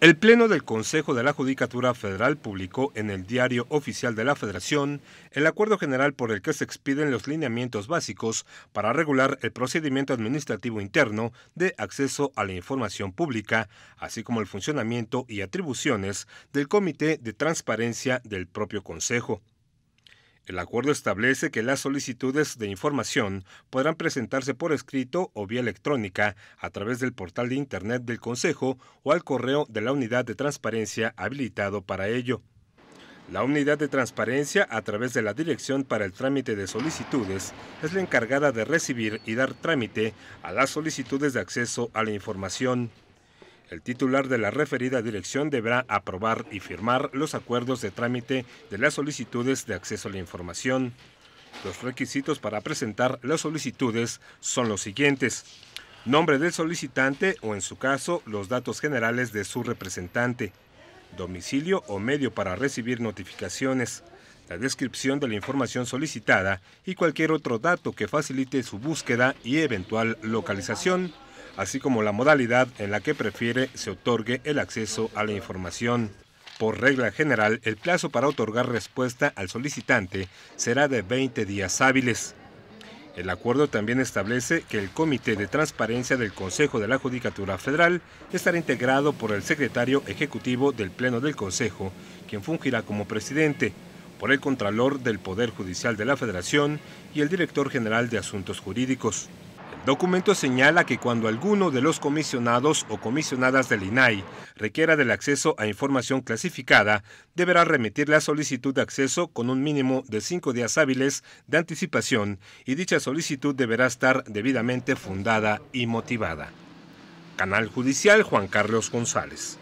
El Pleno del Consejo de la Judicatura Federal publicó en el Diario Oficial de la Federación el acuerdo general por el que se expiden los lineamientos básicos para regular el procedimiento administrativo interno de acceso a la información pública, así como el funcionamiento y atribuciones del Comité de Transparencia del propio Consejo. El acuerdo establece que las solicitudes de información podrán presentarse por escrito o vía electrónica a través del portal de Internet del Consejo o al correo de la unidad de transparencia habilitado para ello. La unidad de transparencia, a través de la Dirección para el Trámite de Solicitudes, es la encargada de recibir y dar trámite a las solicitudes de acceso a la información. El titular de la referida dirección deberá aprobar y firmar los acuerdos de trámite de las solicitudes de acceso a la información. Los requisitos para presentar las solicitudes son los siguientes. Nombre del solicitante o en su caso los datos generales de su representante. Domicilio o medio para recibir notificaciones. La descripción de la información solicitada y cualquier otro dato que facilite su búsqueda y eventual localización así como la modalidad en la que prefiere se otorgue el acceso a la información. Por regla general, el plazo para otorgar respuesta al solicitante será de 20 días hábiles. El acuerdo también establece que el Comité de Transparencia del Consejo de la Judicatura Federal estará integrado por el secretario ejecutivo del Pleno del Consejo, quien fungirá como presidente, por el Contralor del Poder Judicial de la Federación y el Director General de Asuntos Jurídicos documento señala que cuando alguno de los comisionados o comisionadas del INAI requiera del acceso a información clasificada, deberá remitir la solicitud de acceso con un mínimo de cinco días hábiles de anticipación y dicha solicitud deberá estar debidamente fundada y motivada. Canal Judicial Juan Carlos González.